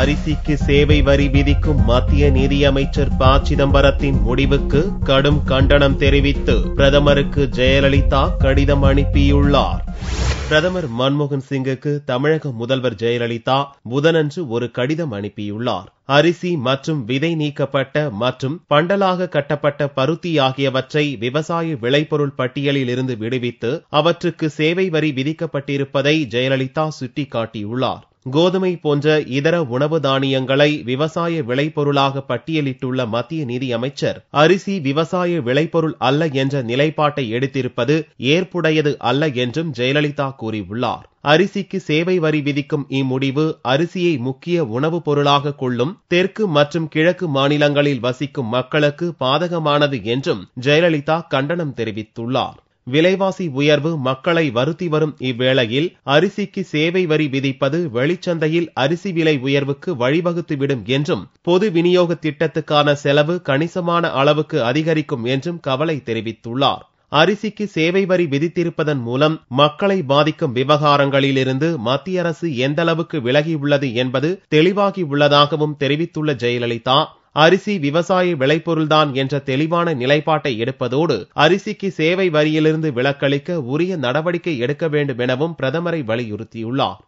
அரிசிக்கு சேவை வரி விதிக்கும் மத்திய நிதியமைச்சர் ப சிதம்பரத்தின் முடிவுக்கு கடும் கண்டனம் தெரிவித்து பிரதமருக்கு ஜெயலலிதா கடிதம் அனுப்பியுள்ளார் பிரதமர் மன்மோகன் சிங்குக்கு தமிழக முதல்வர் ஜெயலலிதா புதனன்று ஒரு கடிதம் அனுப்பியுள்ளார் அரிசி மற்றும் விதை நீக்கப்பட்ட மற்றும் பண்டலாக கட்டப்பட்ட பருத்தி ஆகியவற்றை விவசாய விளைபொருள் பட்டியலில் இருந்து விடுவித்து அவற்றுக்கு சேவை வரி விதிக்கப்பட்டிருப்பதை ஜெயலலிதா சுட்டிக்காட்டியுள்ளார் கோதுமை போன்ற இதர உணவு தானியங்களை விவசாய விளைபொருளாக பட்டியலிட்டுள்ள மத்திய நிதியமைச்சர் அரிசி விவசாய விளைபொருள் அல்ல என்ற நிலைப்பாட்டை எடுத்திருப்பது ஏற்புடையது அல்ல என்றும் ஜெயலலிதா கூறியுள்ளார் அரிசிக்கு சேவை வரி விதிக்கும் இம்முடிவு அரிசியை முக்கிய உணவுப் பொருளாக கொள்ளும் தெற்கு மற்றும் கிழக்கு மாநிலங்களில் வசிக்கும் மக்களுக்கு பாதகமானது என்றும் ஜெயலலிதா கண்டனம் தெரிவித்துள்ளார் விலைவாசி உயர்வு மக்களை வருத்தி வரும் இவ்வேளையில் அரிசிக்கு சேவை வரி விதிப்பது வெளிச்சந்தையில் அரிசி விலை உயர்வுக்கு வழிவகுத்துவிடும் என்றும் பொது விநியோக திட்டத்துக்கான செலவு கணிசமான அளவுக்கு அதிகரிக்கும் என்றும் கவலை தெரிவித்துள்ளார் அரிசிக்கு சேவை வரி விதித்திருப்பதன் மூலம் மக்களை பாதிக்கும் விவகாரங்களிலிருந்து மத்திய அரசு எந்தளவுக்கு விலகியுள்ளது என்பது தெளிவாகியுள்ளதாகவும் தெரிவித்துள்ள ஜெயலலிதா அரிசி விவசாய விளைபொருள்தான் என்ற தெளிவான நிலைப்பாட்டை எடுப்பதோடு அரிசிக்கு சேவை வரியிலிருந்து விலக்களிக்க உரிய நடவடிக்கை எடுக்க வேண்டும் எனவும் பிரதமரை வலியுறுத்தியுள்ளார்